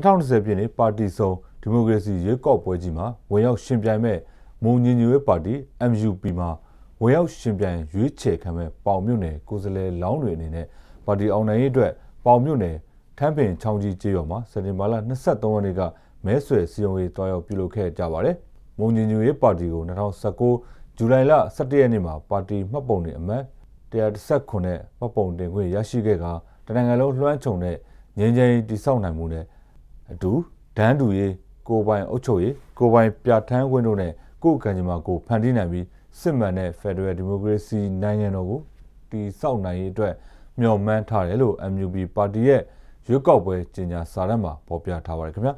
2020ပြည့်နှစ်ပါတီဆုံးဒီမိုကရေစီရွေးကောက်ပွဲကြီးမှာဝင်ရောက်ရှင်ပြိုင်မဲ့မွန်ညင်ညွေးပါတီ MUP မှာဝင်ရောက်ရှင်ပြိုင်ရွေးချယ်ခံမဲ့ပေါင်မြို့နယ်ကိုယ်စားလှယ်လောင်းတွေအနေနဲ့ပါတီအောင်နိုင်ရေးအတွက်ပေါင်မြို့နယ်ထမ်းပင်ချောင်းကြီးကျေးရွာမှာစက်တင်ဘာလ23ရက်နေ့ကမဲဆွယ်စည်းရုံးရေးတွားရောက်ပြုလုပ်ခဲ့ကြပါတယ်။မွန်ညင်ညွေးပါတီကို2019ဇူလိုင်လ17ရက်နေ့မှာပါတီမှတ်ပုံတင်အမှတ်119နဲ့မှတ်ပုံတင်ခွင့်ရရှိခဲ့ကတနင်္ဂနွေလုံးလွှမ်းခြုံတဲ့ငြိမ်းချမ်းရေးတည်ဆောက်နိုင်မှုနဲ့အတူဒန်းတူရေးကိုပိုင်အုပ်ချုပ်ရေးကိုပိုင်ပြဋ္ဌာန်းခွင့်တို့နဲ့ကိုယ်ကံကြမ္မာကိုဖန်တီးနိုင်ပြီးစစ်မှန်တဲ့ Federal Democracy နိုင်ငံတော်ကိုတည်ဆောက်နိုင်ရေးအတွက်မျှော်မှန်းထားတယ်လို့ MUB ပါတီရဲ့ရွေးကောက်ပွဲကြေညာစာတမ်းမှာဖော်ပြထားပါတယ်ခင်ဗျာ